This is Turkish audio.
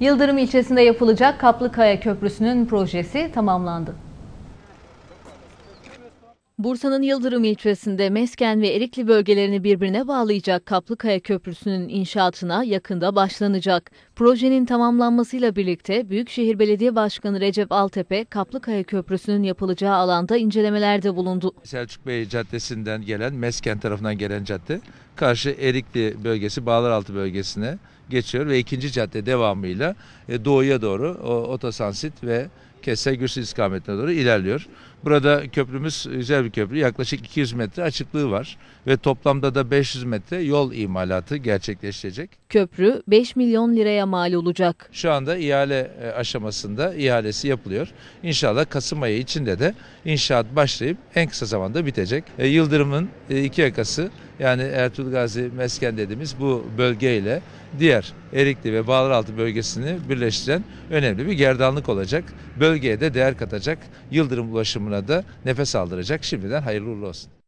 Yıldırım ilçesinde yapılacak Kaplıkaya Köprüsü'nün projesi tamamlandı. Bursa'nın Yıldırım ilçesinde Mesken ve Erikli bölgelerini birbirine bağlayacak Kaplıkaya Köprüsü'nün inşaatına yakında başlanacak. Projenin tamamlanmasıyla birlikte Büyükşehir Belediye Başkanı Recep Altepe, Kaplıkaya Köprüsü'nün yapılacağı alanda incelemelerde bulundu. Selçuk Bey Caddesi'nden gelen, Mesken tarafından gelen cadde karşı Erikli bölgesi Bağlaraltı bölgesine geçiyor ve ikinci cadde devamıyla e, doğuya doğru Otosansit ve Kese Gürsüz istikametine doğru ilerliyor. Burada köprümüz güzel bir köprü. Yaklaşık 200 metre açıklığı var ve toplamda da 500 metre yol imalatı gerçekleşecek. Köprü 5 milyon liraya mal olacak. Şu anda ihale e, aşamasında ihalesi yapılıyor. İnşallah Kasım ayı içinde de inşaat başlayıp en kısa zamanda bitecek. E, Yıldırım'ın iki yakası yani Ertuğrul Gazi Mesken dediğimiz bu bölgeyle diğer Erikli ve Bağlaraltı bölgesini birleştiren önemli bir gerdanlık olacak. Bölgeye de değer katacak, Yıldırım ulaşımına da nefes aldıracak. Şimdiden hayırlı uğurlu olsun.